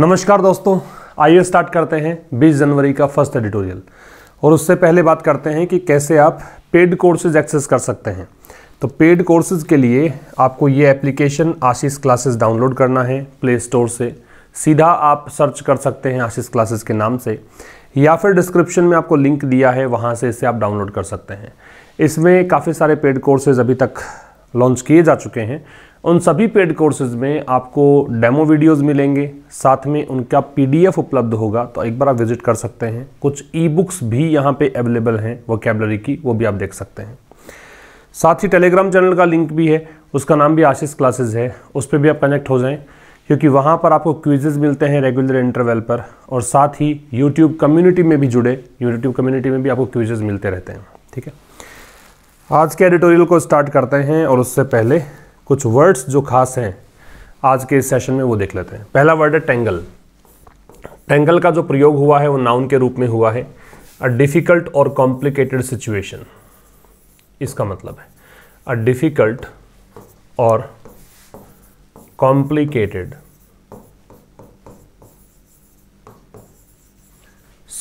नमस्कार दोस्तों आइए स्टार्ट करते हैं 20 जनवरी का फर्स्ट एडिटोरियल और उससे पहले बात करते हैं कि कैसे आप पेड कोर्सेज एक्सेस कर सकते हैं तो पेड कोर्सेज के लिए आपको ये एप्लीकेशन आशीष क्लासेस डाउनलोड करना है प्ले स्टोर से सीधा आप सर्च कर सकते हैं आशीष क्लासेस के नाम से या फिर डिस्क्रिप्शन में आपको लिंक दिया है वहाँ से इसे आप डाउनलोड कर सकते हैं इसमें काफ़ी सारे पेड कोर्सेज अभी तक लॉन्च किए जा चुके हैं उन सभी पेड कोर्सेज में आपको डेमो वीडियोस मिलेंगे साथ में उनका पीडीएफ उपलब्ध होगा तो एक बार आप विजिट कर सकते हैं कुछ ई बुक्स भी यहाँ पे अवेलेबल हैं वोकेबलरी की वो भी आप देख सकते हैं साथ ही टेलीग्राम चैनल का लिंक भी है उसका नाम भी आशीष क्लासेज है उस पर भी आप कनेक्ट हो जाएँ क्योंकि वहाँ पर आपको क्विजेज मिलते हैं रेगुलर इंटरवल पर और साथ ही यूट्यूब कम्युनिटी में भी जुड़े यूट्यूब कम्युनिटी में भी आपको क्विजेज मिलते रहते हैं ठीक है आज के एडिटोरियल को स्टार्ट करते हैं और उससे पहले कुछ वर्ड्स जो खास हैं आज के इस सेशन में वो देख लेते हैं पहला वर्ड है टेंगल टेंगल का जो प्रयोग हुआ है वो नाउन के रूप में हुआ है अ डिफ़िकल्ट और कॉम्प्लिकेटेड सिचुएशन इसका मतलब है अ डिफ़िकल्ट और कॉम्प्लिकेटेड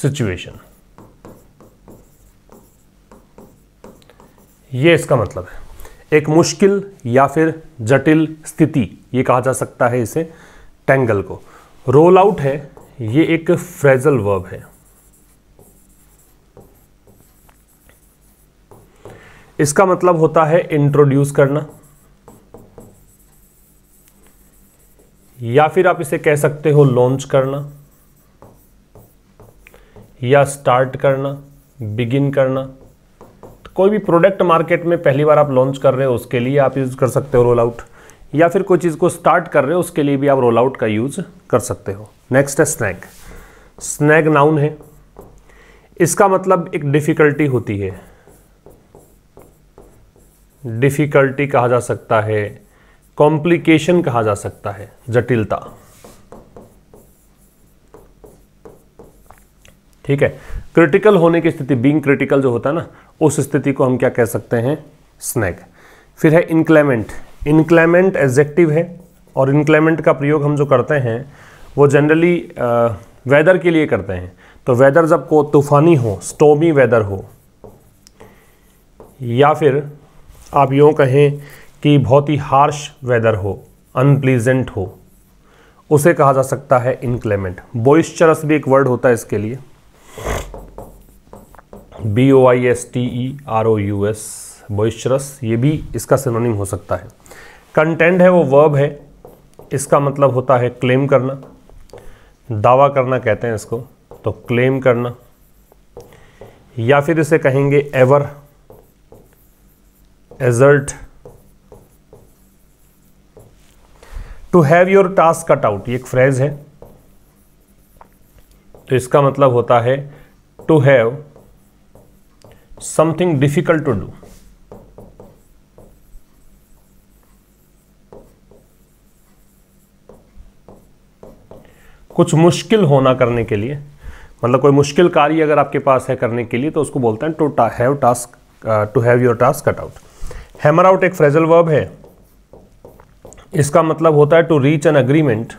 सिचुएशन ये इसका मतलब है एक मुश्किल या फिर जटिल स्थिति ये कहा जा सकता है इसे टेंगल को रोल आउट है ये एक फ्रेजल वर्ब है इसका मतलब होता है इंट्रोड्यूस करना या फिर आप इसे कह सकते हो लॉन्च करना या स्टार्ट करना बिगिन करना कोई भी प्रोडक्ट मार्केट में पहली बार आप लॉन्च कर रहे हो उसके लिए आप यूज़ कर सकते हो रोल आउट या फिर कोई चीज़ को स्टार्ट कर रहे हो उसके लिए भी आप रोल आउट का यूज़ कर सकते हो नेक्स्ट है स्नैग स्नैग नाउन है इसका मतलब एक डिफ़िकल्टी होती है डिफ़िकल्टी कहा जा सकता है कॉम्प्लिकेशन कहा जा सकता है जटिलता ठीक है क्रिटिकल होने की स्थिति बींग क्रिटिकल जो होता है ना उस स्थिति को हम क्या कह सकते हैं स्नैग फिर है इनक्लेमेंट इनक्लेमेंट एजेक्टिव है और इनक्लेमेंट का प्रयोग हम जो करते हैं वो जनरली वेदर के लिए करते हैं तो वेदर जब को तूफानी हो स्टोमी वेदर हो या फिर आप यूँ कहें कि बहुत ही हार्श वेदर हो अनप्लीजेंट हो उसे कहा जा सकता है इनक्लेमेंट बोइस्चरस भी एक वर्ड होता है इसके लिए B O I S T E R O U S boisterous ये भी इसका सिनोनिम हो सकता है कंटेंट है वो वर्ब है इसका मतलब होता है क्लेम करना दावा करना कहते हैं इसको तो क्लेम करना या फिर इसे कहेंगे ever adult to have your task cut out ये एक फ्रेज है तो इसका मतलब होता है to have something difficult to do. कुछ मुश्किल होना करने के लिए मतलब कोई मुश्किल कार्य अगर आपके पास है करने के लिए तो उसको बोलते हैं to have task to have your task cut out hammer out एक फ्रेजल वर्ब है इसका मतलब होता है to reach an agreement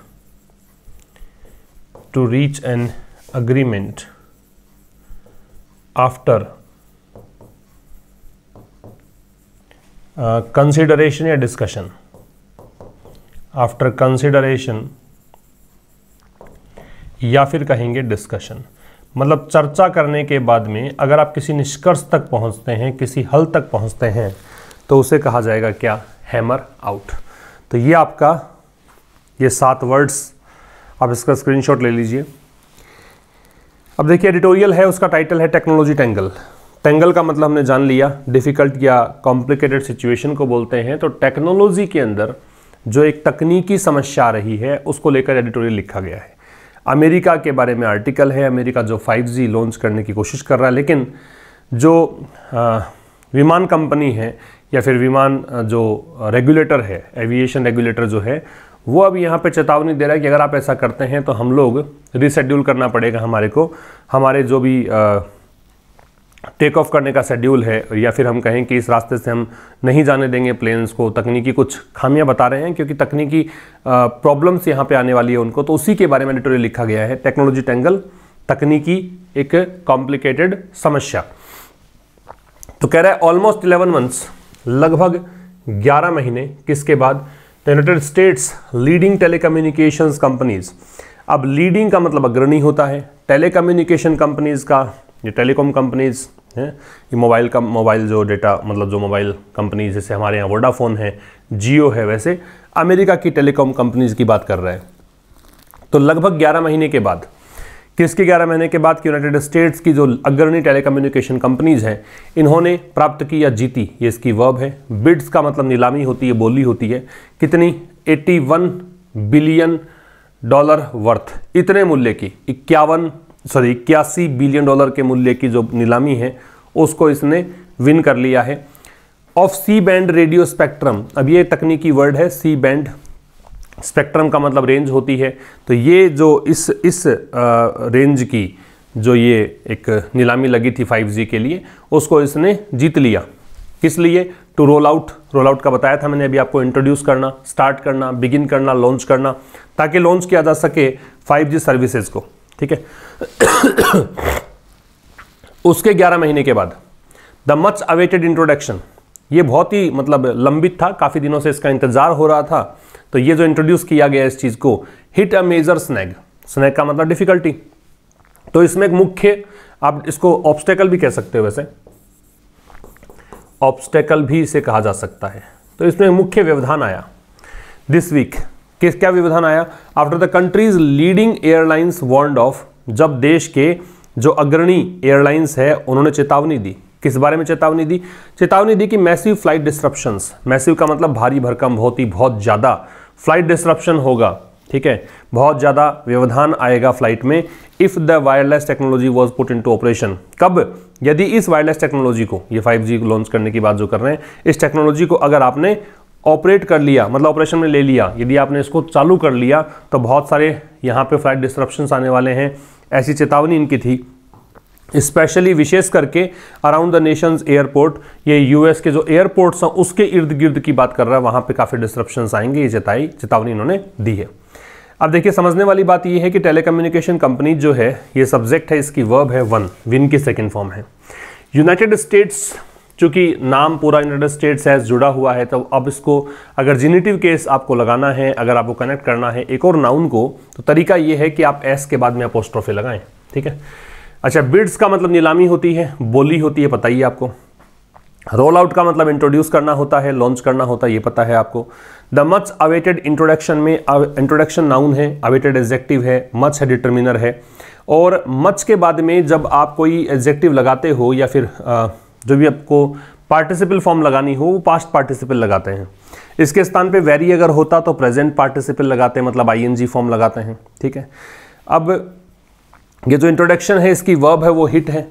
to reach an agreement after consideration या डिस्कशन आफ्टर कंसिडरेशन या फिर कहेंगे डिस्कशन मतलब चर्चा करने के बाद में अगर आप किसी निष्कर्ष तक पहुंचते हैं किसी हल तक पहुंचते हैं तो उसे कहा जाएगा क्या हैमर आउट तो ये आपका ये सात वर्ड्स आप इसका स्क्रीनशॉट ले लीजिए अब देखिए एडिटोरियल है उसका टाइटल है टेक्नोलॉजी टेंगल टेंगल का मतलब हमने जान लिया डिफ़िकल्ट या कॉम्प्लिकेटेड सिचुएशन को बोलते हैं तो टेक्नोलॉजी के अंदर जो एक तकनीकी समस्या आ रही है उसको लेकर एडिटोरियल लिखा गया है अमेरिका के बारे में आर्टिकल है अमेरिका जो 5G लॉन्च करने की कोशिश कर रहा है लेकिन जो आ, विमान कंपनी है या फिर विमान जो रेगुलेटर है एविएशन रेगुलेटर जो है वो अब यहाँ पे चेतावनी दे रहा है कि अगर आप ऐसा करते हैं तो हम लोग रिसड्यूल करना पड़ेगा हमारे को हमारे जो भी आ, टेक ऑफ करने का शेड्यूल है या फिर हम कहें कि इस रास्ते से हम नहीं जाने देंगे प्लेन्स को तकनीकी कुछ खामियां बता रहे हैं क्योंकि तकनीकी प्रॉब्लम्स यहाँ पे आने वाली है उनको तो उसी के बारे में एडिटोरियल लिखा गया है टेक्नोलॉजी टेंगल तकनीकी एक कॉम्प्लिकेटेड समस्या तो कह रहा है ऑलमोस्ट इलेवन मंथ्स लगभग ग्यारह महीने किसके बाद United States leading telecommunication companies अब लीडिंग का मतलब अग्रणी होता है टेलीकम्युनिकेशन कंपनीज का ये टेलीकॉम कंपनीज़ हैं ये मोबाइल का मोबाइल जो डेटा मतलब जो मोबाइल कंपनीज जैसे हमारे यहाँ वोडाफोन है जियो है वैसे अमेरिका की टेलीकॉम कंपनीज़ की बात कर रहे हैं तो लगभग 11 महीने के बाद किसके 11 महीने के बाद यूनाइटेड स्टेट्स की जो अग्रणी टेलीकम्युनिकेशन कंपनीज़ हैं इन्होंने प्राप्त की या जीती ये इसकी वर्ब है बिड्स का मतलब नीलामी होती है बोली होती है कितनी 81 बिलियन डॉलर वर्थ इतने मूल्य की इक्यावन सॉरी इक्यासी बिलियन डॉलर के मूल्य की जो नीलामी है उसको इसने विन कर लिया है of C band radio spectrum अब ये तकनीकी वर्ड है सी बैंड स्पेक्ट्रम का मतलब रेंज होती है तो ये जो इस इस रेंज की जो ये एक नीलामी लगी थी 5G के लिए उसको इसने जीत लिया किस लिए to roll out roll out का बताया था मैंने अभी आपको इंट्रोड्यूस करना स्टार्ट करना बिगिन करना लॉन्च करना ताकि लॉन्च किया जा सके 5G सर्विसेज को ठीक है उसके 11 महीने के बाद द मच अवेटेड इंट्रोडक्शन ये बहुत ही मतलब लंबित था काफ़ी दिनों से इसका इंतजार हो रहा था तो ये जो इंट्रोड्यूस किया गया इस चीज़ को hit a major snag snag का मतलब डिफिकल्टी तो इसमें एक मुख्य आप इसको ऑब्स्टेकल भी कह सकते हो वैसे ऑब्स्टेकल भी इसे कहा जा सकता है तो इसमें मुख्य व्यवधान आया दिस वीक किस क्या विविधान आया after the countries leading airlines world of जब देश के जो अग्रणी एयरलाइंस है उन्होंने चेतावनी दी किस बारे में चेतावनी दी चेतावनी दी कि मैसिव फ्लाइट डिस्ट्रप्शन मैसिव का मतलब भारी भरकम बहुत ही बहुत ज़्यादा फ्लाइट डिस्ट्रप्शन होगा ठीक है बहुत ज़्यादा व्यवधान आएगा फ्लाइट में if the wireless technology was put into operation कब यदि इस वायरलेस टेक्नोलॉजी को ये 5G लॉन्च करने की बात जो कर रहे हैं इस टेक्नोलॉजी को अगर आपने ऑपरेट कर लिया मतलब ऑपरेशन में ले लिया यदि आपने इसको चालू कर लिया तो बहुत सारे यहाँ पे फ्लाइट डिस्ट्रप्शंस आने वाले हैं ऐसी चेतावनी इनकी थी स्पेशली विशेष करके अराउंड द नेशंस एयरपोर्ट ये यूएस के जो एयरपोर्ट्स हैं उसके इर्द गिर्द की बात कर रहा है वहाँ पर काफ़ी डिस्ट्रप्शंस आएंगे ये चेताई चेतावनी इन्होंने दी है अब देखिए समझने वाली बात ये है कि टेलीकम्युनिकेशन कंपनी जो है ये सब्जेक्ट है इसकी वर्ब है वन विन की सेकेंड फॉर्म है यूनाइटेड स्टेट्स चूँकि नाम पूरा यूनाइटेड स्टेट से जुड़ा हुआ है तो अब इसको अगर जिनेटिव केस आपको लगाना है अगर आपको कनेक्ट करना है एक और नाउन को तो तरीका ये है कि आप एस के बाद में अपोस्ट्रोफी लगाएं ठीक है अच्छा बिड्स का मतलब नीलामी होती है बोली होती है पता ही आपको रोल आउट का मतलब इंट्रोड्यूस करना होता है लॉन्च करना होता है ये पता है आपको द मच अवेटेड इंट्रोडक्शन में इंट्रोडक्शन नाउन है अवेटेड एजेक्टिव है मच है डिटर्मिनर है और मच के बाद में जब आप कोई एजेक्टिव लगाते हो या फिर जो भी आपको पार्टिसिपल फॉर्म लगानी हो वो पास्ट पार्टिसिपल लगाते हैं इसके स्थान पे वेरी अगर होता तो प्रेजेंट पार्टिसिपल लगाते हैं मतलब आईएनजी फॉर्म लगाते हैं ठीक है अब ये जो इंट्रोडक्शन है इसकी वर्ब है वो हिट है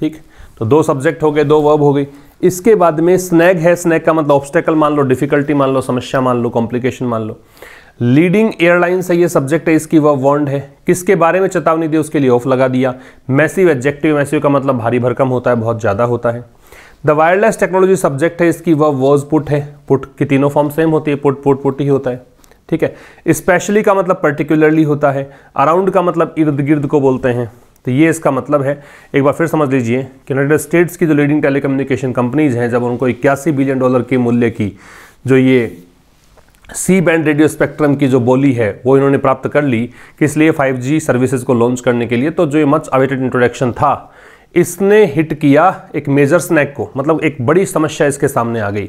ठीक तो दो सब्जेक्ट हो गए दो वर्ब हो गई इसके बाद में स्नैग है स्नैग का मतलब ऑब्स्टेकल मान लो डिफिकल्टी मान लो समस्या मान लो कॉम्प्लिकेशन मान लो लीडिंग एयरलाइंस है ये सब्जेक्ट है इसकी वह वॉन्ड है किसके बारे में चेतावनी दी उसके लिए ऑफ लगा दिया मैसिव एडजेक्टिव मैसिव का मतलब भारी भरकम होता है बहुत ज़्यादा होता है द वायरलेस टेक्नोलॉजी सब्जेक्ट है इसकी वह वॉज पुट है पुट की तीनों फॉर्म सेम होती है पुट पुट पुट ही होता है ठीक है स्पेशली का मतलब पर्टिकुलरली होता है अराउंड का मतलब इर्द गिर्द को बोलते हैं तो ये इसका मतलब है एक बार फिर समझ लीजिए कि यूनाइटेड स्टेट्स की जो लीडिंग टेलीकम्युनिकेशन कंपनीज हैं जब उनको इक्यासी बिलियन डॉलर के मूल्य की जो ये सी बैंड रेडियो स्पेक्ट्रम की जो बोली है वो इन्होंने प्राप्त कर ली कि इसलिए जी सर्विसेज को लॉन्च करने के लिए तो जो ये मच अवेटेड इंट्रोडक्शन था इसने हिट किया एक मेजर स्नैक को मतलब एक बड़ी समस्या इसके सामने आ गई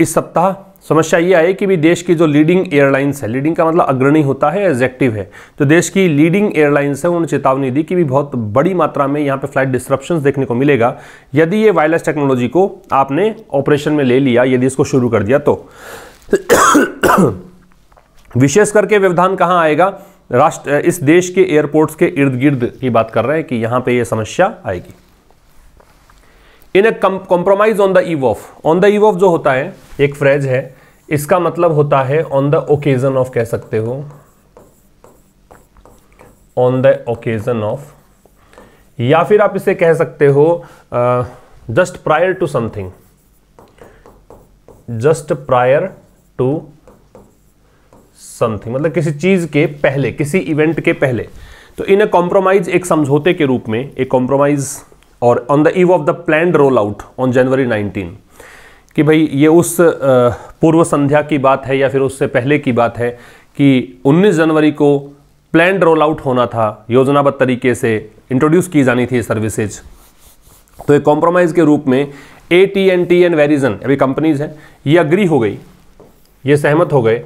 इस सप्ताह समस्या ये आई कि भी देश की जो लीडिंग एयरलाइंस है लीडिंग का मतलब अग्रणी होता है एग्जेक्टिव है तो देश की लीडिंग एयरलाइंस है उन्होंने चेतावनी दी कि भी बहुत बड़ी मात्रा में यहाँ पे फ्लाइट डिस्ट्रप्शन देखने को मिलेगा यदि ये वायरलेस टेक्नोलॉजी को आपने ऑपरेशन में ले लिया यदि इसको शुरू कर दिया तो विशेष करके व्यवधान कहाँ आएगा राष्ट्र इस देश के एयरपोर्ट्स के इर्द गिर्द की बात कर रहे हैं कि यहां पे यह समस्या आएगी in a compromise on the eve of on the eve of जो होता है एक फ्रेज है इसका मतलब होता है ऑन द ओकेजन ऑफ कह सकते हो ऑन द ओकेजन ऑफ या फिर आप इसे कह सकते हो just prior to something just prior to something मतलब किसी चीज के पहले किसी इवेंट के पहले तो इन अ कॉम्प्रोमाइज एक समझौते के रूप में एक कॉम्प्रोमाइज और on the eve of the plan roll out on January 19 कि भाई ये उस पूर्व संध्या की बात है या फिर उससे पहले की बात है कि 19 जनवरी को प्लान रोल आउट होना था योजनाबद्ध तरीके से इंट्रोड्यूस की जानी थी सर्विसेज तो एक कॉम्प्रोमाइज़ के रूप में ए टी एन टी एन वेरिजन अभी कंपनीज हैं ये अग्री हो गई ये सहमत हो गए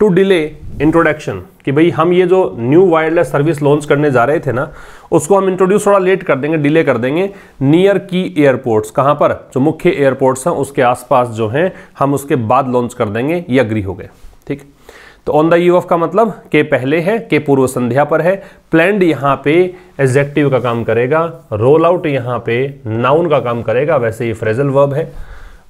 टू डिले इंट्रोडक्शन कि भाई हम ये जो न्यू वायरलेस सर्विस लॉन्च करने जा रहे थे ना उसको हम इंट्रोड्यूस थोड़ा लेट कर देंगे डिले कर देंगे नियर की एयरपोर्ट्स कहाँ पर जो मुख्य एयरपोर्ट्स हैं उसके आसपास जो हैं हम उसके बाद लॉन्च कर देंगे ये अग्री हो गए ठीक तो ऑन द यू ऑफ का मतलब के पहले है के पूर्व संध्या पर है प्लैंड यहाँ पे एग्जेक्टिव का काम करेगा रोल आउट यहाँ पे नाउन का काम करेगा वैसे ये फ्रेजल वर्ब है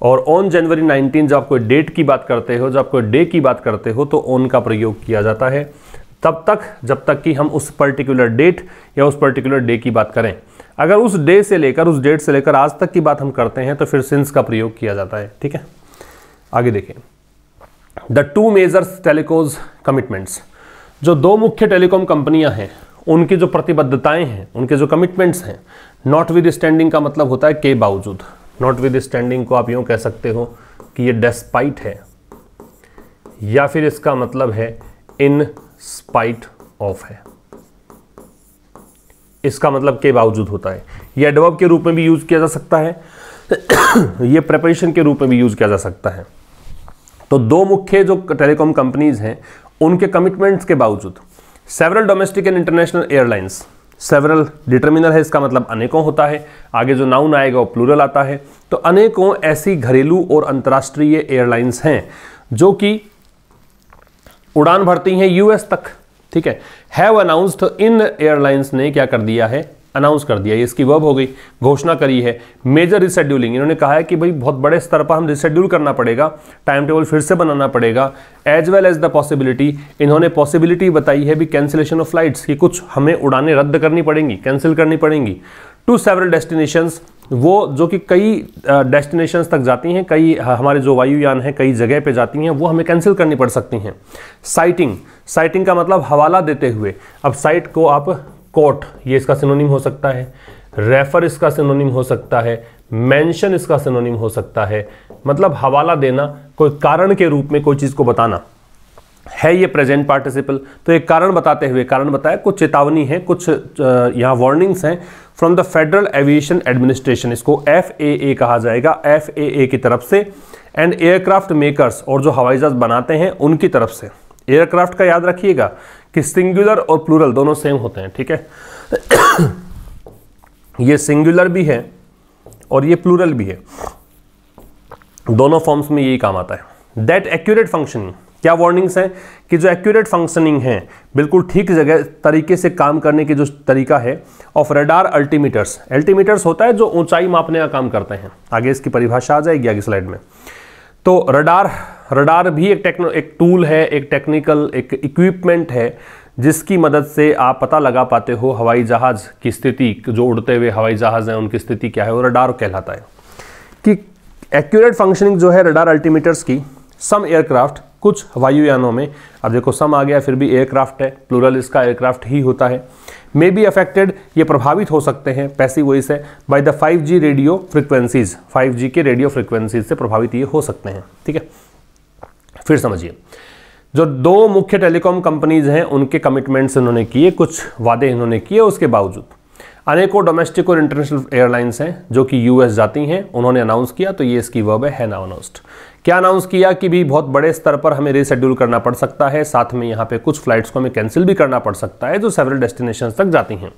और ऑन जनवरी 19 जब कोई डेट की बात करते हो जब कोई डे की बात करते हो तो ऑन का प्रयोग किया जाता है तब तक जब तक कि हम उस पर्टिकुलर डेट या उस पर्टिकुलर डे की बात करें अगर उस डे से लेकर उस डेट से लेकर आज तक की बात हम करते हैं तो फिर सिंस का प्रयोग किया जाता है ठीक है आगे देखें the two majors telcos commitments जो दो मुख्य टेलीकॉम कंपनियां हैं उनकी जो प्रतिबद्धताएं हैं उनके जो कमिटमेंट्स हैं नॉट विद स्टैंडिंग का मतलब होता है के बावजूद नॉट विद स्टैंडिंग को आप यूँ कह सकते हो कि ये डेस्पाइट है या फिर इसका मतलब है इन स्पाइट ऑफ है इसका मतलब के बावजूद होता है ये एडवर्ब के रूप में भी यूज किया जा सकता है ये प्रेपरेशन के रूप में भी यूज किया जा सकता है तो दो मुख्य जो टेलीकॉम कंपनीज हैं उनके कमिटमेंट्स के बावजूद several domestic and international airlines several determiner है इसका मतलब अनेकों होता है आगे जो नाउन आएगा वो प्लूरल आता है तो अनेकों ऐसी घरेलू और अंतर्राष्ट्रीय एयरलाइंस हैं जो कि उड़ान भरती हैं यूएस तक ठीक है हैव अनाउंस्ड इन एयरलाइंस ने क्या कर दिया है अनाउंस कर दिया ये इसकी वर्ब हो गई घोषणा करी है मेजर रिशेड्यूलिंग इन्होंने कहा है कि भाई बहुत बड़े स्तर पर हम रिशेड्यूल करना पड़ेगा टाइम टेबल फिर से बनाना पड़ेगा as well as the possibility इन्होंने पॉसिबिलिटी बताई है भी कैंसिलेशन ऑफ फ्लाइट्स की कुछ हमें उड़ानें रद्द करनी पड़ेंगी कैंसिल करनी पड़ेंगी टू सेवरल डेस्टिनेशंस वो जो कि कई डेस्टिनेशंस तक जाती हैं कई हमारे जो वायुयान हैं कई जगह पे जाती हैं वो हमें कैंसिल करनी पड़ सकती हैं साइटिंग साइटिंग का मतलब हवाला देते हुए अब साइट को आप कोट ये इसका सिनोनिम हो सकता है रेफर इसका सिनोनिम हो सकता है मेंशन इसका सिनोनिम हो सकता है मतलब हवाला देना कोई कारण के रूप में कोई चीज़ को बताना है ये प्रेजेंट पार्टिसिपल तो एक कारण बताते हुए कारण बताया कुछ चेतावनी है कुछ यहाँ वार्निंग्स हैं from the Federal Aviation Administration इसको एफ ए ए कहा जाएगा एफ ए ए की तरफ से एंड एयरक्राफ्ट मेकर्स और जो हवाई जहाज़ बनाते हैं उनकी तरफ से एयरक्राफ्ट का याद रखिएगा कि सिंगुलर और प्लूरल दोनों सेम होते हैं ठीक है ये सिंगुलर भी है और ये प्लूरल भी है दोनों फॉर्म्स में यही काम आता है दैट एक्यूरेट फंक्शनिंग क्या वार्निंग्स हैं कि जो एक्यूरेट फंक्शनिंग है बिल्कुल ठीक जगह तरीके से काम करने की जो तरीका है ऑफ रेडार अल्टीमीटर्स अल्टीमीटर्स होता है जो ऊंचाई मापने का काम करते हैं आगे इसकी परिभाषा आ जाएगी आगे स्लाइड में तो रडार रडार भी एक टेक्नो एक टूल है एक टेक्निकल एक इक्विपमेंट है जिसकी मदद से आप पता लगा पाते हो हवाई जहाज़ की स्थिति जो उड़ते हुए हवाई जहाज़ हैं उनकी स्थिति क्या है वो रडार कहलाता है कि एक्यूरेट फंक्शनिंग जो है रडार अल्टीमीटर्स की सम एयरक्राफ्ट कुछ वायुयानों में अब देखो सम आ गया फिर भी एयरक्राफ्ट है प्लूरल इसका एयरक्राफ्ट ही होता है मे बी अफेक्टेड ये प्रभावित हो सकते हैं पैसी वॉइस है by the G radio frequencies G के रेडियो फ्रिक्वेंसीज से प्रभावित ये हो सकते हैं ठीक है फिर समझिए जो दो मुख्य टेलीकॉम कंपनीज हैं उनके कमिटमेंट्स इन्होंने किए कुछ वादे इन्होंने किए उसके बावजूद अनेकों डोमेस्टिक और इंटरनेशनल एयरलाइंस हैं जो कि यूएस जाती हैं उन्होंने अनाउंस किया तो ये इसकी वर्ब है ना अनाउंस्ड क्या अनाउंस किया कि भी बहुत बड़े स्तर पर हमें रिशेड्यूल करना पड़ सकता है साथ में यहाँ पे कुछ फ्लाइट्स को हमें कैंसिल भी करना पड़ सकता है जो सेवरल डेस्टिनेशन तक जाती हैं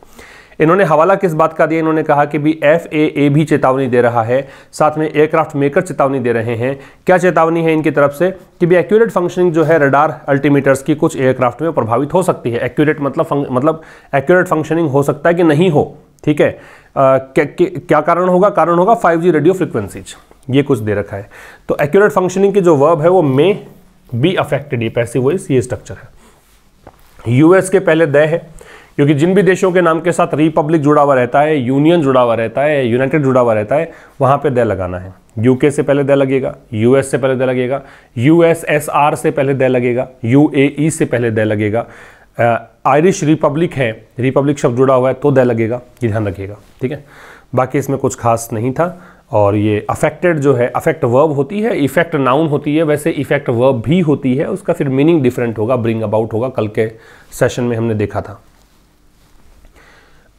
इन्होंने हवाला किस बात का दिया इन्होंने कहा कि भी एफ ए ए भी चेतावनी दे रहा है साथ में एयरक्राफ्ट मेकर चेतावनी दे रहे हैं क्या चेतावनी है इनकी तरफ से कि भी एक्यूरेट फंक्शनिंग जो है रडार अल्टीमीटर्स की कुछ एयरक्राफ्ट में प्रभावित हो सकती है एक्यूरेट मतलब मतलब एक्यूरेट फंक्शनिंग हो सकता है कि नहीं हो ठीक है आ, क्या, क्या कारण होगा कारण होगा फाइव रेडियो फ्रिक्वेंसीज ये कुछ दे रखा है तो एक्यूरेट फंक्शनिंग की जो वर्ब है वो मे बी अफेक्टेड ये पैसिव वॉइस ये स्ट्रक्चर है यूएस के पहले दय है क्योंकि जिन भी देशों के नाम के साथ रिपब्लिक जुड़ा हुआ रहता है यूनियन जुड़ा हुआ रहता है यूनाइटेड जुड़ा हुआ रहता है वहाँ पर दे लगाना है यूके से पहले दे लगेगा यूएस से पहले दे लगेगा यूएसएसआर से पहले दे लगेगा यूएई e से पहले दे लगेगा आयरिश रिपब्लिक है रिपब्लिक शब्द जुड़ा हुआ है तो दे लगेगा ये ध्यान रखिएगा ठीक है बाकी इसमें कुछ खास नहीं था और ये अफेक्टेड जो है अफेक्ट वर्ब होती है इफेक्ट नाउन होती है वैसे इफेक्ट वर्ब भी होती है उसका फिर मीनिंग डिफरेंट होगा ब्रिंग अबाउट होगा कल के सेशन में हमने देखा था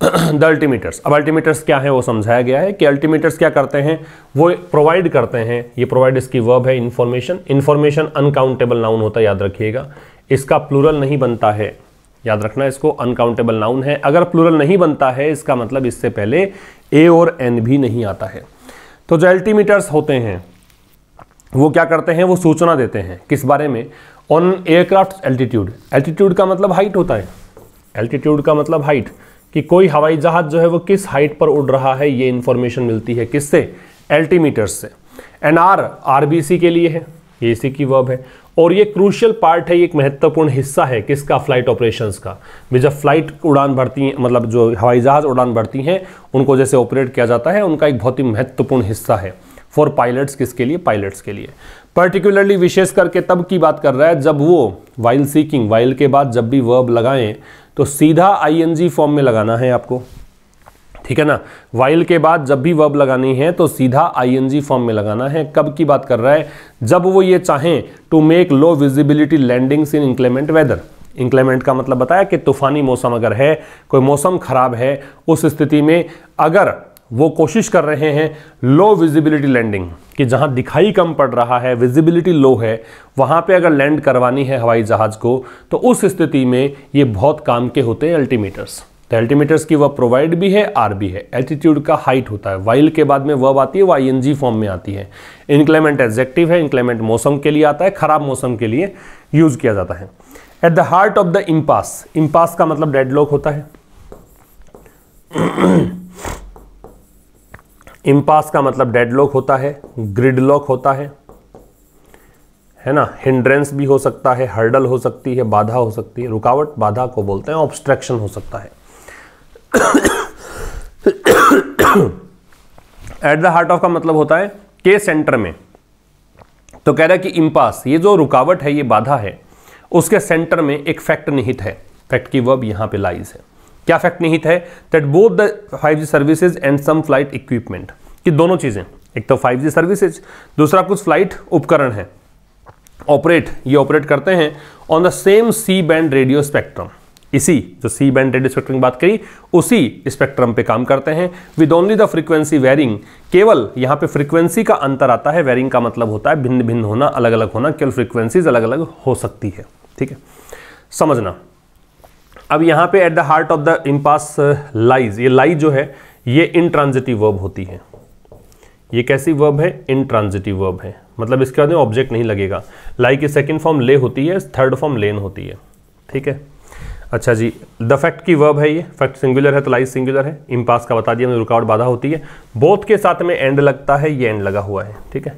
द अल्टीमीटर्स अब अल्टीमीटर्स क्या है वो समझाया गया है कि अल्टीमीटर्स क्या करते हैं वो प्रोवाइड करते हैं ये प्रोवाइड इसकी वर्ब है इन्फॉर्मेशन इन्फॉर्मेशन अनकाउंटेबल नाउन होता है याद रखिएगा इसका प्लूरल नहीं बनता है याद रखना इसको अनकाउंटेबल नाउन है अगर प्लूरल नहीं बनता है इसका मतलब इससे पहले ए और एन भी नहीं आता है तो जो अल्टीमीटर्स होते हैं वो क्या करते हैं वो सूचना देते हैं किस बारे में ऑन एयरक्राफ्ट एल्टीट्यूड एल्टीट्यूड का मतलब हाइट होता है एल्टीट्यूड का मतलब हाइट कि कोई हवाई जहाज जो है वो किस हाइट पर उड़ रहा है ये इंफॉर्मेशन मिलती है किससे एल्टीमीटर से एन आर सी के लिए है ये इसी की वर्ब है और ये क्रूशियल पार्ट है ये एक महत्वपूर्ण हिस्सा है किसका फ्लाइट ऑपरेशंस का भी जब फ्लाइट उड़ान भरती हैं मतलब जो हवाई जहाज़ उड़ान भरती हैं उनको जैसे ऑपरेट किया जाता है उनका एक बहुत ही महत्वपूर्ण हिस्सा है फॉर पायलट्स किसके लिए पायलट्स के लिए पर्टिकुलरली विशेष करके तब की बात कर रहा है जब वो वाइल सीकिंग वाइल के बाद जब भी वर्ब लगाएं तो सीधा आईएनजी फॉर्म में लगाना है आपको ठीक है ना वाइल के बाद जब भी वर्ब लगानी है तो सीधा आईएनजी फॉर्म में लगाना है कब की बात कर रहा है जब वो ये चाहें to make low visibility landings in inclement weather inclement का मतलब बताया कि तूफानी मौसम अगर है कोई मौसम खराब है उस स्थिति में अगर वो कोशिश कर रहे हैं लो विजिबिलिटी लैंडिंग कि जहां दिखाई कम पड़ रहा है विजिबिलिटी लो है वहां पे अगर लैंड करवानी है हवाई जहाज़ को तो उस स्थिति में ये बहुत काम के होते हैं अल्टीमीटर्स तो अल्टीमीटर्स की वह प्रोवाइड भी है आर भी है एल्टीट्यूड का हाइट होता है वाइल के बाद में वह आती है वो आई फॉर्म में आती है इंक्लाइमेंट एग्जेक्टिव है इंक्लाइमेंट मौसम के लिए आता है खराब मौसम के लिए यूज़ किया जाता है at the heart of the impasse impasse का मतलब डेडलॉक होता है इम्पास का मतलब डेडलॉक होता है ग्रिड लॉक होता है है ना हिंड्रेंस भी हो सकता है हर्डल हो सकती है बाधा हो सकती है रुकावट बाधा को बोलते हैं ऑब्स्ट्रक्शन हो सकता है एट द हार्ट ऑफ का मतलब होता है के सेंटर में तो कह रहा है कि इम्पास ये जो रुकावट है ये बाधा है उसके सेंटर में एक फैक्ट निहित है फैक्ट की वर्ब यहां पे लाइज है क्या फैक्ट निहित है that both the 5G services and some flight equipment कि दोनों चीज़ें एक तो 5G सर्विसेज दूसरा कुछ फ्लाइट उपकरण है ऑपरेट ये ऑपरेट करते हैं on the same C band radio spectrum इसी जो सी बैंड रेडियो स्पेक्ट्रम की बात करी उसी स्पेक्ट्रम पे काम करते हैं with only the frequency varying केवल यहां पे फ्रीक्वेंसी का अंतर आता है वेरिंग का मतलब होता है भिन्न भिन्न होना अलग अलग होना केवल फ्रीक्वेंसीज अलग अलग हो सकती है ठीक है समझना अब यहाँ पे at the heart of the impasse lies ये लाइज जो है ये ट्रांजिटिव वर्ब होती है ये कैसी वर्ब है ट्रांजिटिव वर्ब है मतलब इसके बाद में ऑब्जेक्ट नहीं लगेगा लाई की सेकेंड फॉर्म ले होती है थर्ड फॉर्म लेन होती है ठीक है अच्छा जी द फैक्ट की वर्ब है ये फैक्ट सिंगुलर है तो लाइज सिंगुलर है इम्पास का बता दिया रुकावट मतलब बाधा होती है बोथ के साथ में एंड लगता है ये एंड लगा हुआ है ठीक है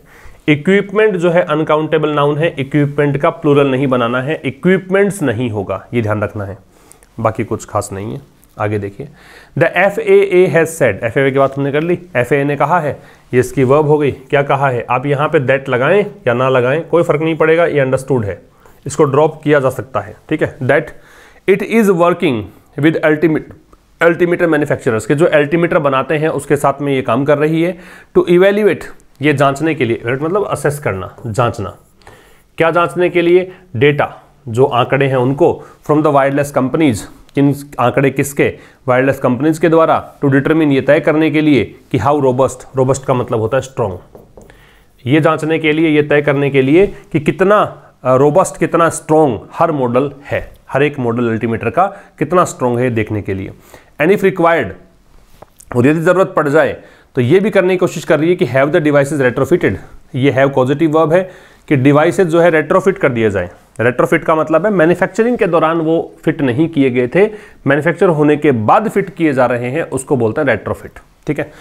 इक्विपमेंट जो है अनकाउंटेबल नाउन है इक्विपमेंट का प्लूरल नहीं बनाना है इक्विपमेंट्स नहीं होगा ये ध्यान रखना है बाकी कुछ खास नहीं है आगे देखिए the F A A has said F A की बात हमने कर ली एफ ए ने कहा है ये इसकी वर्ब हो गई क्या कहा है आप यहाँ पे दैट लगाएं या ना लगाएं कोई फर्क नहीं पड़ेगा ये अंडरस्टूड है इसको ड्रॉप किया जा सकता है ठीक है that it is working with ultimate altimeter manufacturers के जो अल्टीमीटर बनाते हैं उसके साथ में ये काम कर रही है टू इवेल्युएट ये जांचने के लिए मतलब असेस करना जांचना क्या जांचने के लिए डेटा जो आंकड़े हैं उनको फ्रॉम द वायरलेस कंपनीज किन आंकड़े किसके वायरलेस कंपनीज के द्वारा टू डिटरमिन ये तय करने के लिए कि हाउ रोबस्ट रोबस्ट का मतलब होता है स्ट्रॉन्ग ये जांचने के लिए ये तय करने के लिए कि कितना रोबस्ट कितना स्ट्रांग हर मॉडल है हर एक मॉडल अल्टीमीटर का कितना स्ट्रॉन्ग है देखने के लिए एंड इफ रिक्वायर्ड और यदि ज़रूरत पड़ जाए तो ये भी करने की कोशिश कर रही है कि हैव द डिवाइसेज रेट्रोफिटेड ये हैव पॉजिटिव वर्ब है कि डिवाइसेज जो है रेट्रोफिट कर दिए जाए रेट्रोफिट का मतलब है मैन्युफैक्चरिंग के दौरान वो फिट नहीं किए गए थे मैन्युफैक्चर होने के बाद फिट किए जा रहे हैं उसको बोलते हैं रेट्रोफिट ठीक है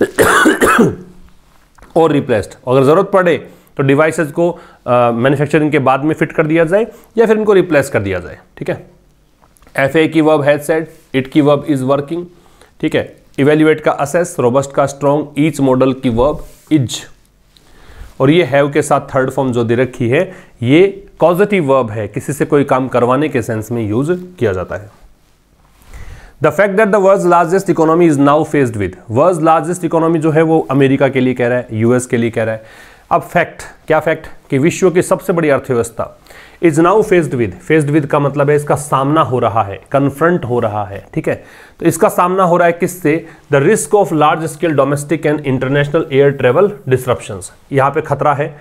और रिप्लेस्ड अगर ज़रूरत पड़े तो डिवाइसेस को मैन्युफैक्चरिंग के बाद में फिट कर दिया जाए या फिर इनको रिप्लेस कर दिया जाए ठीक है एफ ए की वर्ब हैज सेट इट की वर्ब इज वर्किंग ठीक है इवेल्युएट का असेस रोबस्ट का स्ट्रॉन्ग ईच मॉडल की वर्ब इज और ये हैव के साथ थर्ड फॉर्म जो दे रखी है ये कॉजिटिव वर्ब है किसी से कोई काम करवाने के सेंस में यूज किया जाता है the fact that the world largest economy is now faced with world largest economy जो है वो अमेरिका के लिए कह रहा है यूएस के लिए कह रहा है अब फैक्ट क्या फैक्ट कि विश्व की सबसे बड़ी अर्थव्यवस्था is now faced with faced with का मतलब है इसका सामना हो रहा है कन्फ्रंट हो रहा है ठीक है तो इसका सामना हो रहा है किससे the risk of large scale domestic and international air travel disruption यहां पर खतरा है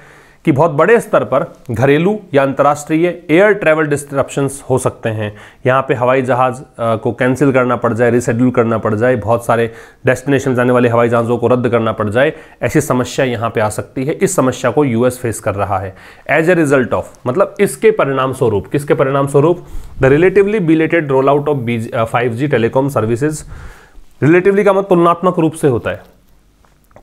कि बहुत बड़े स्तर पर घरेलू या अंतर्राष्ट्रीय एयर ट्रैवल डिस्ट्रप्शंस हो सकते हैं यहाँ पे हवाई जहाज़ को कैंसिल करना पड़ जाए रिसेड्यूल करना पड़ जाए बहुत सारे डेस्टिनेशन जाने वाले हवाई जहाज़ों को रद्द करना पड़ जाए ऐसी समस्या यहाँ पे आ सकती है इस समस्या को यूएस फेस कर रहा है एज ए रिजल्ट ऑफ मतलब इसके परिणाम स्वरूप किसके परिणाम स्वरूप the relatively belated roll out of B five G telecom services relatively का मतलब तुलनात्मक रूप से होता है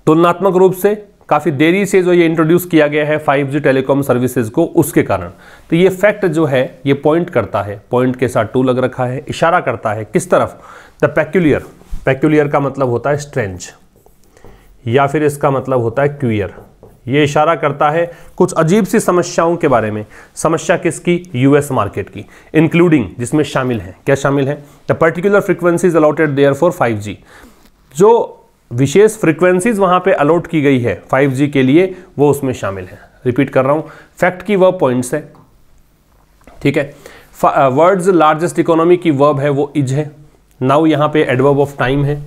तुलनात्मक रूप से काफ़ी देरी से जो ये इंट्रोड्यूस किया गया है 5G टेलीकॉम सर्विसेज को उसके कारण तो ये फैक्ट जो है ये पॉइंट करता है पॉइंट के साथ टू लग रखा है इशारा करता है किस तरफ द पैक्यूलियर पैक्यूलियर का मतलब होता है स्ट्रेंच या फिर इसका मतलब होता है क्यूयर ये इशारा करता है कुछ अजीब सी समस्याओं के बारे में समस्या किसकी यूएस मार्केट की इंक्लूडिंग जिसमें शामिल है क्या शामिल है the particular frequencies allotted there for five जो विशेष फ्रीक्वेंसीज वहां पे अलॉट की गई है 5G के लिए वो उसमें शामिल है रिपीट कर रहा हूं फैक्ट की वर्ब पॉइंट्स है ठीक है वर्ड्स लार्जेस्ट इकोनॉमी की वर्ब है वो इज है नाउ यहां पे एडवर्ब ऑफ टाइम है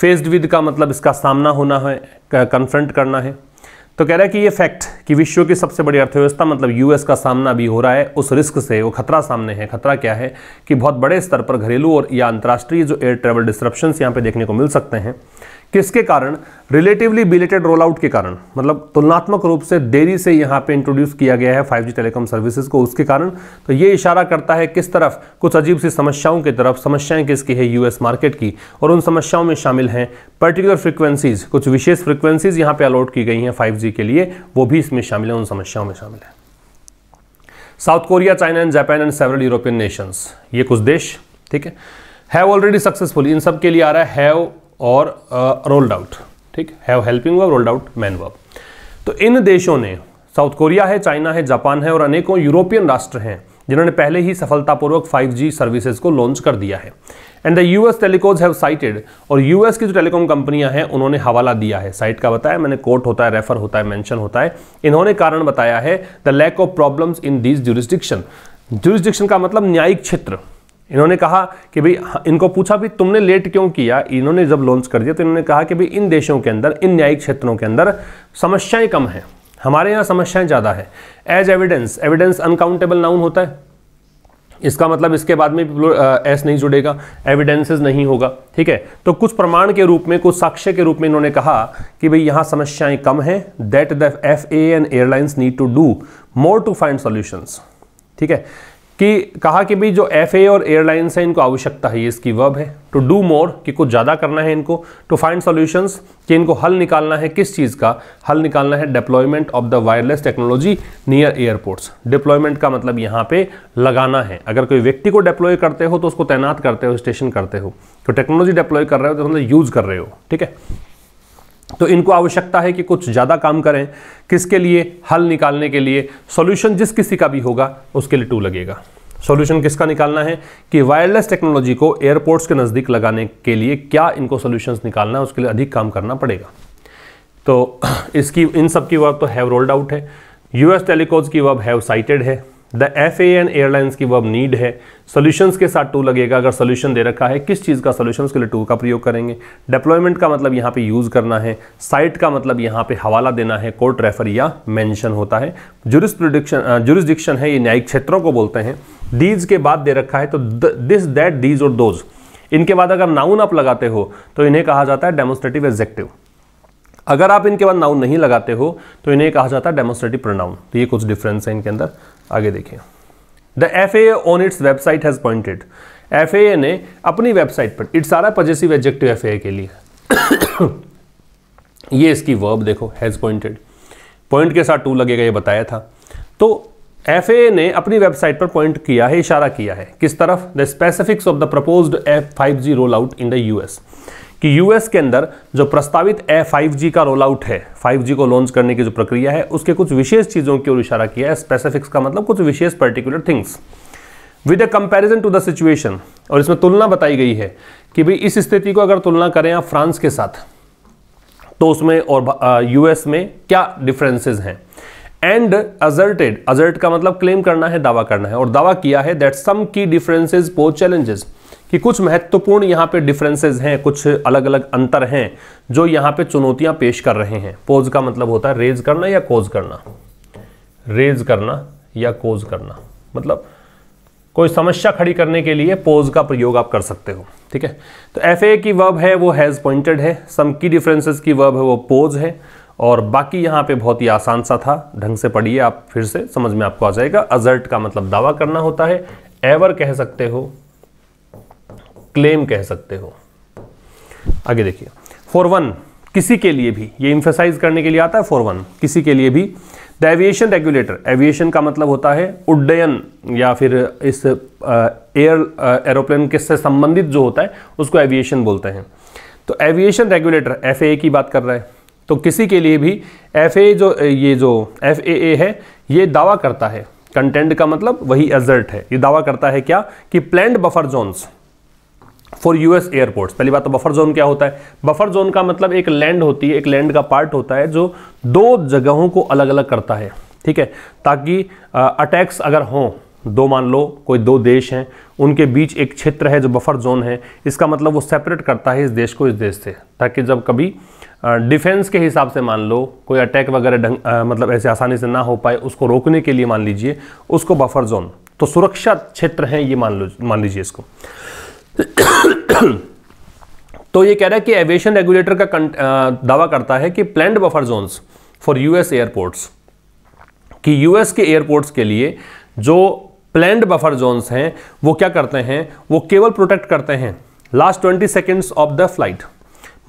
फेस्ड विद का मतलब इसका सामना होना है कन्फ्रंट करना है तो कह रहा है कि ये फैक्ट कि विश्व की सबसे बड़ी अर्थव्यवस्था मतलब यूएस का सामना भी हो रहा है उस रिस्क से वो खतरा सामने है खतरा क्या है कि बहुत बड़े स्तर पर घरेलू और या अंतर्राष्ट्रीय जो एयर ट्रेवल डिस्ट्रप्शन यहाँ पे देखने को मिल सकते हैं किसके कारण रिलेटिवली बिलेटेड रोल आउट के कारण मतलब तुलनात्मक रूप से देरी से यहाँ पे इंट्रोड्यूस किया गया है 5G टेलीकॉम सर्विसेज को उसके कारण तो ये इशारा करता है किस तरफ कुछ अजीब सी समस्याओं की तरफ समस्याएं किसकी है यूएस मार्केट की और उन समस्याओं में शामिल हैं पर्टिकुलर फ्रिक्वेंसीज कुछ विशेष फ्रिक्वेंसीज यहाँ पे अलॉट की गई हैं फाइव के लिए वो भी इसमें शामिल है उन समस्याओं में शामिल है South Korea China and Japan and several European nations ये कुछ देश ठीक है हैव ऑलरेडी सक्सेसफुल इन सब के लिए आ रहा है हैव और रोल्ड आउट ठीक have helping verb rolled out main verb तो इन देशों ने साउथ कोरिया है चाइना है जापान है और अनेकों यूरोपियन राष्ट्र हैं जिन्होंने पहले ही सफलतापूर्वक 5G सर्विसेज को लॉन्च कर दिया है and the US telcos have cited और यूएस की जो टेलीकॉम कंपनियां हैं उन्होंने हवाला दिया है साइट का बताया मैंने कोर्ट होता है रेफर होता है मेंशन होता है इन्होंने कारण बताया है the lack of problems in these jurisdiction jurisdiction का मतलब न्यायिक क्षेत्र इन्होंने कहा कि भाई इनको पूछा भी तुमने लेट क्यों किया इन्होंने जब लॉन्च कर दिया तो इन्होंने कहा कि भाई इन देशों के अंदर इन न्यायिक क्षेत्रों के अंदर समस्याएं कम हैं हमारे यहाँ समस्याएं ज़्यादा है as evidence evidence uncountable noun होता है इसका मतलब इसके बाद में एस नहीं जुड़ेगा एविडेंसेस नहीं होगा ठीक है तो कुछ प्रमाण के रूप में कुछ साक्ष्य के रूप में इन्होंने कहा कि भाई यहाँ समस्याएं कम हैं that the F and airlines need to do more to find solutions ठीक है कि कहा कि भाई जो एफ और एयरलाइंस है इनको आवश्यकता है इसकी वर्ब है टू डू मोर कि कुछ ज़्यादा करना है इनको टू फाइंड सॉल्यूशंस कि इनको हल निकालना है किस चीज़ का हल निकालना है deployment of the wireless technology near airports deployment का मतलब यहाँ पे लगाना है अगर कोई व्यक्ति को डिप्लॉय करते हो तो उसको तैनात करते हो स्टेशन करते हो तो टेक्नोलॉजी डिप्लॉय कर रहे हो तो मतलब यूज़ कर रहे हो ठीक है तो इनको आवश्यकता है कि कुछ ज़्यादा काम करें किसके लिए हल निकालने के लिए सॉल्यूशन जिस किसी का भी होगा उसके लिए टू लगेगा सॉल्यूशन किसका निकालना है कि वायरलेस टेक्नोलॉजी को एयरपोर्ट्स के नज़दीक लगाने के लिए क्या इनको सॉल्यूशंस निकालना है उसके लिए अधिक काम करना पड़ेगा तो इसकी इन सब की वर्ब तो हैव रोल्ड आउट है यूएस टेलीकोज की वर्ब हैव साइटेड है the F A and airlines की वर्ब नीड है सोल्यूशंस के साथ टू लगेगा अगर सोल्यूशन दे रखा है किस चीज़ का सोल्यूशन उसके लिए टू का प्रयोग करेंगे डिप्लॉयमेंट का मतलब यहाँ पे यूज़ करना है साइट का मतलब यहाँ पे हवाला देना है कोर्ट रेफर या मेंशन होता है जुरिस प्रोडिक्शन जुरिस्डिक्शन है ये न्यायिक क्षेत्रों को बोलते हैं दीज के बाद दे रखा है तो दिस दैट दीज और दोज इनके बाद अगर नाउन आप लगाते हो तो इन्हें कहा जाता है डेमोस्ट्रेटिव एजेक्टिव अगर आप इनके बाद नाउन नहीं लगाते हो तो इन्हें कहा जाता है डेमोस्ट्रेटिव प्रोनाउन तो ये कुछ डिफरेंस है इनके अंदर आगे देखिए the F A on its website has pointed F ने अपनी वेबसाइट पर इट्स सारा पजेसिव एजेक्टिव एफ के लिए ये इसकी वर्ब देखो हैज़ पॉइंटेड पॉइंट के साथ टू लगेगा ये बताया था तो एफ ने अपनी वेबसाइट पर पॉइंट किया है इशारा किया है किस तरफ the specifics of the proposed F five G roll out in the US कि यूएस के अंदर जो प्रस्तावित ए फाइव जी का रोल आउट है फाइव जी को लॉन्च करने की जो प्रक्रिया है उसके कुछ विशेष चीज़ों की ओर इशारा किया है स्पेसिफिक्स का मतलब कुछ विशेष particular things with a comparison to the situation और इसमें तुलना बताई गई है कि भाई इस स्थिति को अगर तुलना करें आप फ्रांस के साथ तो उसमें और यूएस में क्या डिफरेंसेज हैं एंड अजर्टेड अजर्ट का मतलब क्लेम करना है दावा करना है और दावा किया है दैट सम की डिफरेंसेज पोज चैलेंजेस कि कुछ महत्वपूर्ण यहां पे डिफरेंसेस हैं कुछ अलग अलग अंतर हैं जो यहां पे चुनौतियां पेश कर रहे हैं पोज का मतलब होता है रेज करना या कोज करना रेज करना या कोज करना मतलब कोई समस्या खड़ी करने के लिए पोज का प्रयोग आप कर सकते हो ठीक है तो एफ की वर्ब है वो हैज़ पॉइंटेड है सम की डिफरेंसेज की वर्ब है वो पोज है और बाकी यहाँ पे बहुत ही आसान सा था ढंग से पढ़िए आप फिर से समझ में आपको आ जाएगा अजर्ट का मतलब दावा करना होता है एवर कह सकते हो क्लेम कह सकते हो आगे देखिए फोर वन किसी के लिए भी ये इंफेसाइज करने के लिए आता है फोर वन किसी के लिए भी द एविएशन रेगुलेटर एविएशन का मतलब होता है उड्डयन या फिर इस एयर एरोप्लेन के से संबंधित जो होता है उसको एविएशन बोलते हैं तो एविएशन रेगुलेटर एफ की बात कर रहा है तो किसी के लिए भी एफ जो ये जो एफ है ये दावा करता है कंटेंट का मतलब वही एजर्ट है ये दावा करता है क्या कि planned buffer zones for US airports पहली बात तो बफर जोन क्या होता है बफर जोन का मतलब एक लैंड होती है एक लैंड का पार्ट होता है जो दो जगहों को अलग अलग करता है ठीक है ताकि अटैक्स अगर हों दो मान लो कोई दो देश हैं उनके बीच एक क्षेत्र है जो बफर जोन है इसका मतलब वो सेपरेट करता है इस देश को इस देश से ताकि जब कभी डिफेंस के हिसाब से मान लो कोई अटैक वगैरह ढंग मतलब ऐसे आसानी से ना हो पाए उसको रोकने के लिए मान लीजिए उसको बफर जोन तो सुरक्षा क्षेत्र है ये मान लो मान लीजिए इसको तो ये कह रहा है कि एविएशन रेगुलेटर का आ, दावा करता है कि planned buffer zones for US airports कि यूएस के एयरपोर्ट्स के लिए जो प्लैंड बफर जोन्स हैं वो क्या करते हैं वो केवल प्रोटेक्ट करते हैं last twenty seconds of the flight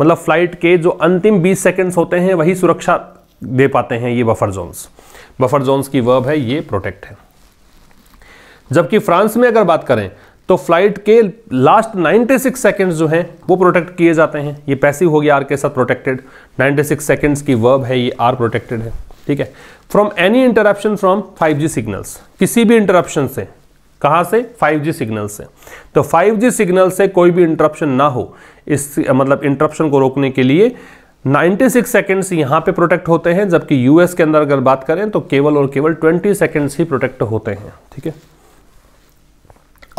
मतलब फ्लाइट के जो अंतिम 20 सेकंड्स होते हैं वही सुरक्षा दे पाते हैं ये बफर जोन्स बफर जोन्स की वर्ब है ये प्रोटेक्ट है जबकि फ्रांस में अगर बात करें तो फ्लाइट के लास्ट 96 सेकेंड्स जो हैं वो प्रोटेक्ट किए जाते हैं ये पैसिव हो गया आर के साथ प्रोटेक्टेड 96 सेकेंड्स की वर्ब है ये आर प्रोटेक्टेड है ठीक है from any interruption from 5G signals किसी भी इंटरप्शन से कहाँ से 5G सिग्नल से तो 5G सिग्नल से कोई भी इंटरप्शन ना हो इस मतलब इंटरप्शन को रोकने के लिए 96 सिक्स सेकेंड्स यहाँ पे प्रोटेक्ट होते हैं जबकि यूएस के अंदर अगर बात करें तो केवल और केवल 20 सेकेंड्स ही प्रोटेक्ट होते हैं ठीक है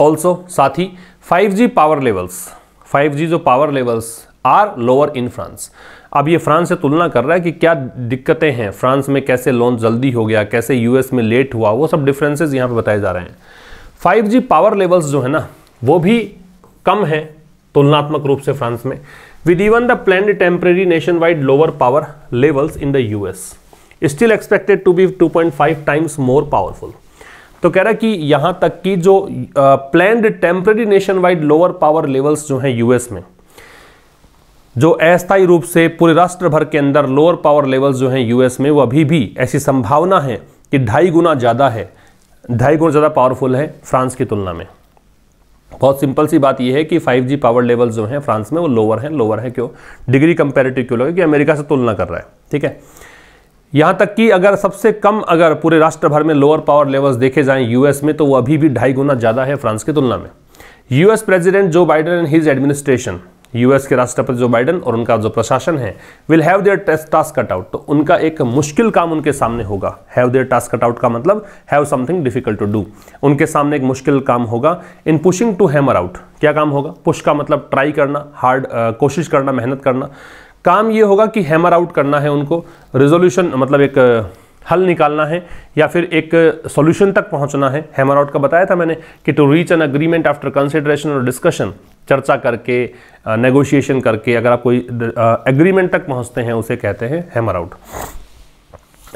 ऑल्सो साथ ही 5G पावर लेवल्स 5G जो power levels are lower in France अब ये फ्रांस से तुलना कर रहा है कि क्या दिक्कतें हैं फ्रांस में कैसे लॉन्च जल्दी हो गया कैसे यूएस में लेट हुआ वो सब डिफरेंसेस यहाँ पे बताए जा रहे हैं 5G पावर लेवल्स जो है ना वो भी कम है तुलनात्मक रूप से फ्रांस में with even the planned temporary nation wide lower power levels in the US still expected to be 2.5 times more powerful तो कह रहा कि यहां तक कि जो planned temporary nation wide lower power levels जो हैं यूएस में जो अस्थायी रूप से पूरे राष्ट्र भर के अंदर लोअर पावर लेवल्स जो हैं यूएस में वो अभी भी ऐसी संभावना है कि ढाई गुना ज़्यादा है ढाई गुण ज़्यादा पावरफुल है फ्रांस की तुलना में बहुत सिंपल सी बात यह है कि 5G पावर लेवल जो हैं फ्रांस में वो लोअर हैं लोअर है क्यों डिग्री कंपेरेटिव क्यों लगे कि अमेरिका से तुलना कर रहा है ठीक है यहाँ तक कि अगर सबसे कम अगर पूरे राष्ट्र भर में लोअर पावर लेवल्स देखे जाएं यूएस में तो वो अभी भी ढाई गुना ज़्यादा है फ्रांस की तुलना में US president Joe Biden and his administration US के राष्ट्रपति जो बाइडन और उनका जो प्रशासन है will have their task cut out तो उनका एक मुश्किल काम उनके सामने होगा have their task cut out का मतलब have something difficult to do उनके सामने एक मुश्किल काम होगा in pushing to hammer out क्या काम होगा पुश का मतलब ट्राई करना हार्ड कोशिश करना मेहनत करना काम ये होगा कि हैमर आउट करना है उनको रिजोल्यूशन मतलब एक हल निकालना है या फिर एक सॉल्यूशन तक पहुंचना है हैमर आउट का बताया था मैंने कि to reach an agreement after consideration और डिस्कशन चर्चा करके नेगोशिएशन करके अगर आप कोई एग्रीमेंट तक पहुंचते हैं उसे कहते हैं हैमर आउट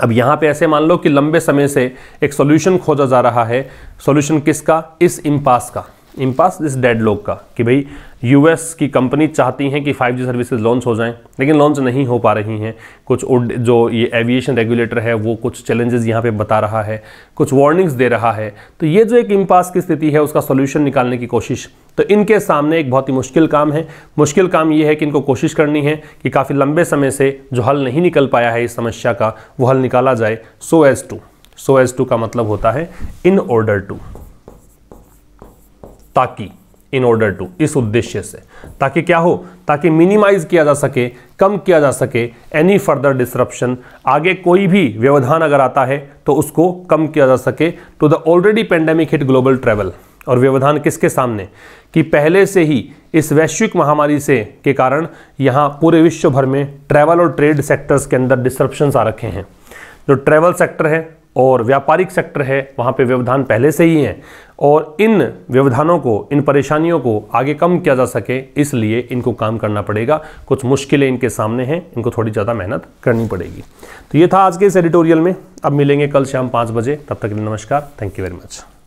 अब यहाँ पे ऐसे मान लो कि लंबे समय से एक सॉल्यूशन खोजा जा रहा है सॉल्यूशन किसका इस इम्पास का इम्पास इस डेड लॉक का कि भाई यूएस की कंपनी चाहती हैं कि 5G सर्विसेज लॉन्च हो जाएं लेकिन लॉन्च नहीं हो पा रही हैं कुछ जो ये एविएशन रेगुलेटर है वो कुछ चैलेंजेस यहाँ पे बता रहा है कुछ वार्निंग्स दे रहा है तो ये जो एक इम्पास की स्थिति है उसका सोल्यूशन निकालने की कोशिश तो इनके सामने एक बहुत ही मुश्किल काम है मुश्किल काम ये है कि इनको कोशिश करनी है कि काफ़ी लंबे समय से जो हल नहीं निकल पाया है इस समस्या का वो हल निकाला जाए so as to so as to का मतलब होता है इन ऑर्डर टू ताकि इन ऑर्डर टू इस उद्देश्य से ताकि क्या हो ताकि मिनिमाइज किया जा सके कम किया जा सके एनी फर्दर डिसरप्शन आगे कोई भी व्यवधान अगर आता है तो उसको कम किया जा सके to the already pandemic hit global travel और व्यवधान किसके सामने कि पहले से ही इस वैश्विक महामारी से के कारण यहाँ पूरे विश्व भर में ट्रैवल और ट्रेड सेक्टर्स के अंदर डिस्ट्रप्शन आ रखे हैं जो ट्रैवल सेक्टर है और व्यापारिक सेक्टर है वहाँ पे व्यवधान पहले से ही हैं और इन व्यवधानों को इन परेशानियों को आगे कम किया जा सके इसलिए इनको काम करना पड़ेगा कुछ मुश्किलें इनके सामने हैं इनको थोड़ी ज़्यादा मेहनत करनी पड़ेगी तो ये था आज के इस एडिटोरियल में अब मिलेंगे कल शाम पाँच बजे तब तक के लिए नमस्कार थैंक यू वेरी मच